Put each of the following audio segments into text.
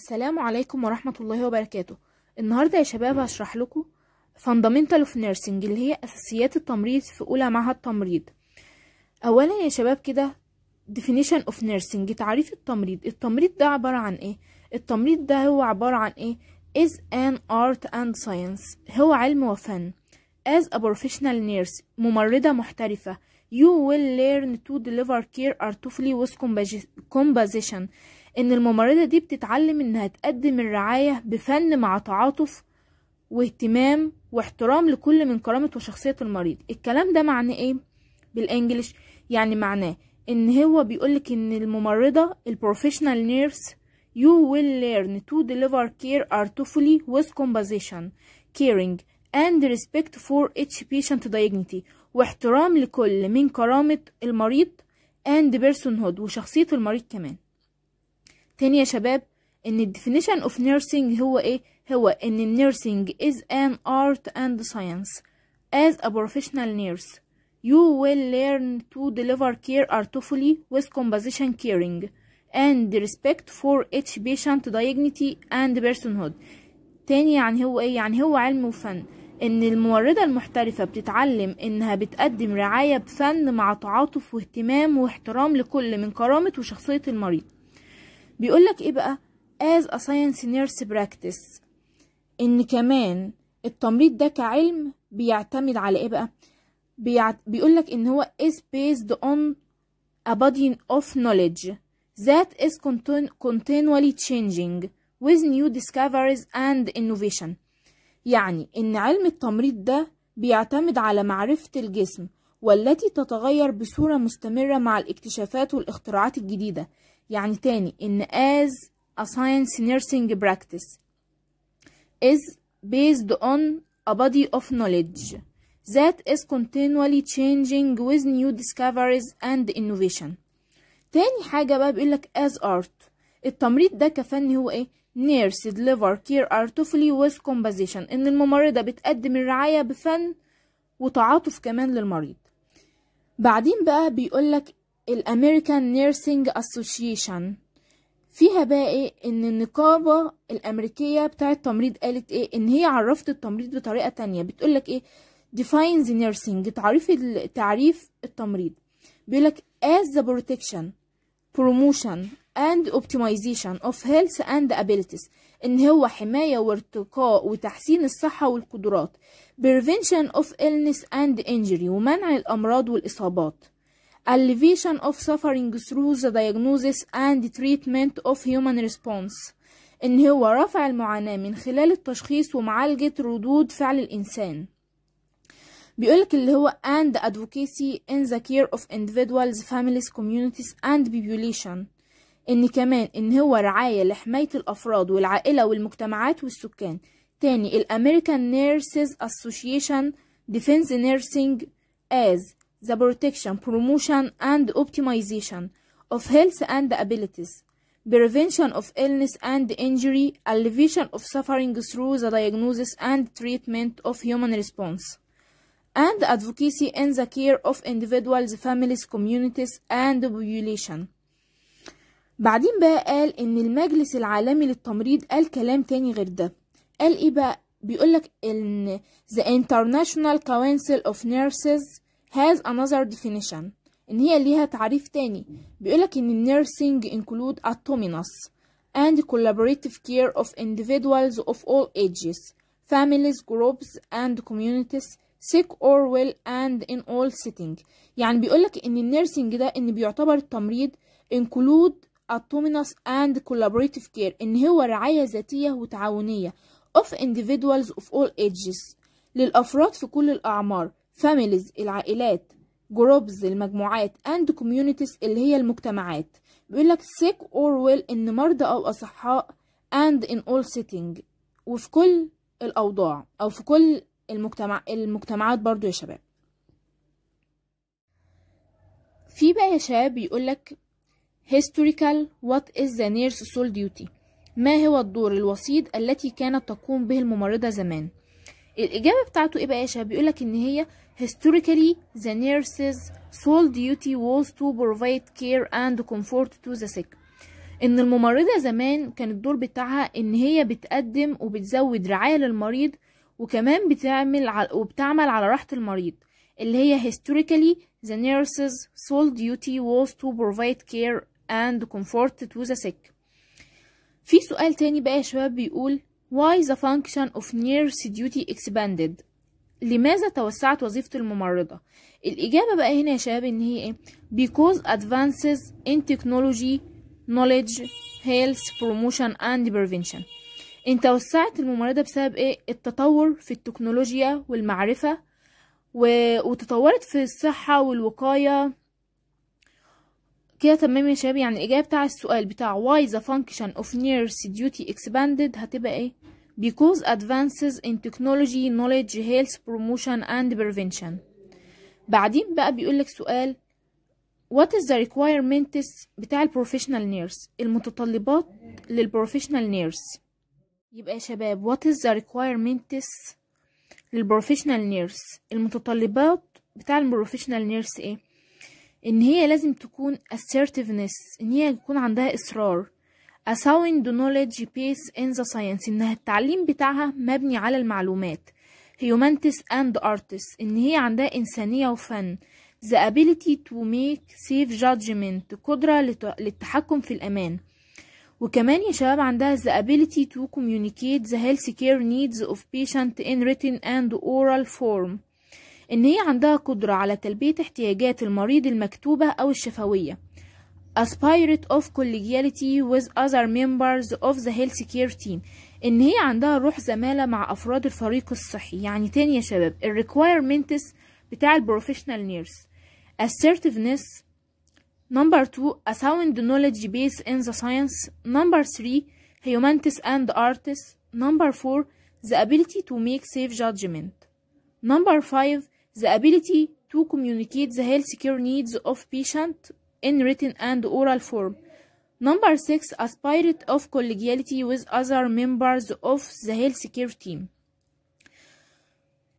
السلام عليكم ورحمة الله وبركاته النهاردة يا شباب هشرح لكم Fundamental of Nursing اللي هي اساسيات التمريض في اولى معهد تمريض اولا يا شباب كده definition of nursing تعريف التمريض التمريض ده عبارة عن ايه التمريض ده هو عبارة عن ايه is an art and science هو علم وفن as a professional nurse ممرضة محترفة you will learn to deliver care artfully with composition ان الممرضة دي بتتعلم انها تقدم الرعاية بفن مع تعاطف واهتمام واحترام لكل من كرامة وشخصية المريض الكلام ده معناه ايه بالانجلش يعني معناه ان هو بيقولك ان الممرضة البروفيشنال نيرس you will learn to deliver care artfully with composition caring and respect for each patient dignity واحترام لكل من كرامة المريض and personhood وشخصية المريض كمان تاني يا شباب ان definition of nursing هو ايه هو ان nursing is an art and science as a professional nurse you will learn to deliver care artfully with composition caring and respect for each patient dignity and personhood تاني يعني هو ايه يعني هو علم وفن ان الموردة المحترفة بتتعلم انها بتقدم رعاية بفن مع تعاطف واهتمام واحترام لكل من كرامة وشخصية المريض بيقول لك ايه بقى as a science nurse practice ان كمان التمريض ده كعلم بيعتمد على ايه بقى بيعت... بيقول لك ان هو is based on a body of knowledge that is continually changing with new discoveries and innovation يعني ان علم التمريض ده بيعتمد على معرفة الجسم والتي تتغير بصورة مستمرة مع الاكتشافات والاختراعات الجديدة يعني تاني إن as a science nursing practice is based on a body of knowledge that is continually changing with new discoveries and innovation تاني حاجة بقى بيقول as art التمريض ده كفن هو إيه؟ nurse deliver care artfully with composition إن الممرضة بتقدم الرعاية بفن وتعاطف كمان للمريض بعدين بقى بيقول الأمريكان نيرسينج أسوشيشن فيها بقى ايه ان النقابة الامريكية بتاعة التمريض قالت ايه ان هي عرفت التمريض بطريقة تانية بتقولك ايه defines nursing تعريف تعريف التمريض بيقولك as the protection promotion and optimization of health and abilities ان هو حماية وارتقاء وتحسين الصحة والقدرات prevention of illness and injury ومنع الامراض والاصابات alleviation of suffering through the diagnosis and treatment of human response إن هو رفع المعاناة من خلال التشخيص ومعالجة ردود فعل الإنسان بيقولك اللي هو and advocacy in the care of individuals, families, communities and population إن كمان إن هو رعاية لحماية الأفراد والعائلة والمجتمعات والسكان تاني الأمريكان نيرسز أسوشيشن ديفنس نيرسينج as the protection, promotion, and optimization of health and abilities, prevention of illness and injury, alleviation of suffering through the diagnosis and treatment of human response, and advocacy in the care of individuals, families, communities, and the population. بعدين بقى قال إن المجلس العالمي للتمريض قال كلام تاني غير ده قال إيه بقى بيقولك إن the International Council of Nurses has another definition إن هي ليها تعريف تاني بيقولك إن nursing include autonomous and collaborative care of individuals of all ages, families, groups and communities sick or well and in all setting يعني بيقولك إن النيرسينج ده إن بيعتبر التمريض include autonomous and collaborative care إن هو رعاية ذاتية وتعاونية of individuals of all ages للأفراد في كل الأعمار families العائلات جروبز المجموعات and communities اللي هي المجتمعات بيقول لك sick or well ان مرضى او اصحاء and in all setting وفي كل الاوضاع او في كل المجتمع المجتمعات برضو يا شباب في بقى يا شباب بيقول لك historical what is the nurse sole duty ما هو الدور الوسيط التي كانت تقوم به الممرضة زمان الإجابة بتاعته إيه بقى يا شباب بيقولك إن هي historically the nurses sole duty was to provide care and comfort to the sick إن الممرضة زمان كان الدور بتاعها إن هي بتقدم وبتزود رعاية للمريض وكمان بتعمل على وبتعمل على راحة المريض اللي هي historically the nurses sole duty was to provide care and comfort to the sick في سؤال تاني بقى يا شباب بيقول Why the function of nurse duty expanded لماذا توسعت وظيفة الممرضة الإجابة بقى هنا يا شباب إن هي إيه because advances in technology knowledge health promotion and prevention إن توسعت الممرضة بسبب إيه التطور في التكنولوجيا والمعرفة و... وتطورت في الصحة والوقاية كده تمام يا شباب يعني الإجابة بتاع السؤال بتاع why the function of nurse duty expanded هتبقى إيه because advances in technology knowledge health promotion and prevention بعدين بقى بيقولك سؤال what is the requirements بتاع البروفيشنال nurse المتطلبات للبروفيشنال nurse يبقى يا شباب what is the requirements للبروفيشنال نيرس المتطلبات بتاع البروفيشنال نيرس ايه ان هي لازم تكون assertiveness ان هي يكون عندها اصرار أساوين دونوليدج بيس إن ذا ساينس إنها التعليم بتاعها مبني على المعلومات هيومانتس أند أرتس إن هي عندها إنسانية وفن The ability to make safe judgment قدرة للتحكم في الأمان وكمان يا شباب عندها the ability to communicate the health care needs of patient in written and oral form إن هي عندها قدرة على تلبية احتياجات المريض المكتوبة أو الشفوية a spirit of collegiality with other members of the healthcare team ان هي عندها روح زمالة مع افراد الفريق الصحي يعني تاني يا شباب ال requirements بتاع البروفيشنال نيرس assertiveness number two a sound knowledge base in the science number three humanities and artists number four the ability to make safe judgment number five the ability to communicate the healthcare needs of patient in written and oral form. Number six, A spirit of collegiality with other members of the health care team.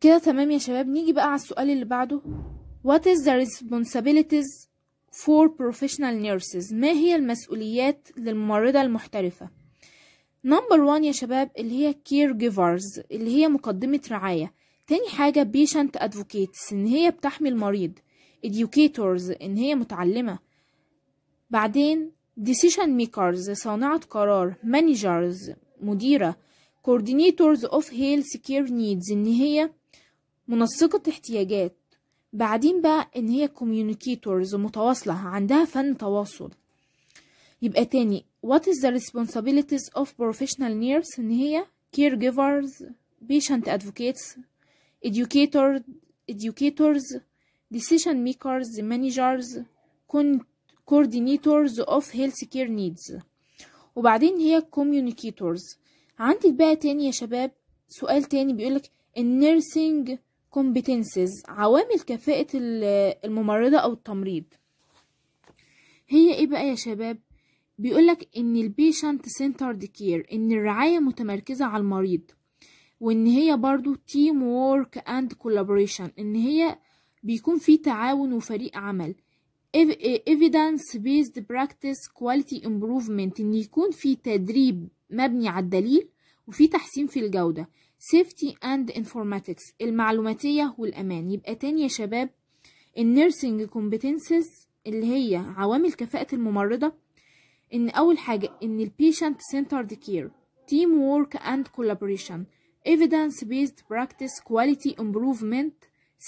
كده تمام يا شباب نيجي بقى على السؤال اللي بعده What is the responsibilities for professional nurses ما هي المسؤوليات للممرضة المحترفة Number one يا شباب اللي هي caregivers اللي هي مقدمة رعاية تاني حاجة patient advocates ان هي بتحمي المريض educators ان هي متعلمة بعدين decision makers صانعة قرار managers مديرة coordinators of health care needs إن هي منسقة احتياجات بعدين بقى إن هي communicators متواصلة عندها فن تواصل يبقى تاني what is the responsibilities of professional nurse إن هي caregivers patient advocates educators educators decision makers managers coordinators of healthcare needs وبعدين هي communicators عندك بقى تاني يا شباب سؤال تاني بيقولك nursing competences عوامل كفاءة الممرضة أو التمريض هي ايه بقى يا شباب بيقولك ان البيشنت سنترد كير ان الرعاية متمركزة على المريض وان هي برضو تيم وورك اند كولابوريشن ان هي بيكون في تعاون وفريق عمل evidence based practice quality improvement ان يكون في تدريب مبني على الدليل وفي تحسين في الجودة safety and informatics المعلوماتية والأمان يبقى تاني يا شباب النيرسينج competences اللي هي عوامل كفاءة الممرضة ان أول حاجة ان patient centered care team work and collaboration evidence based practice quality improvement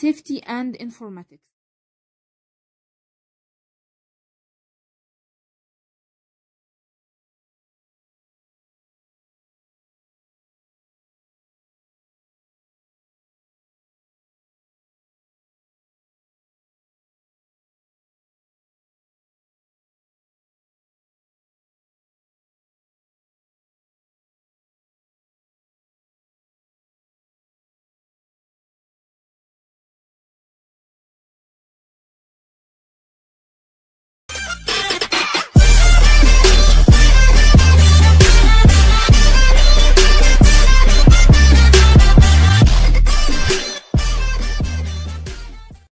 safety and informatics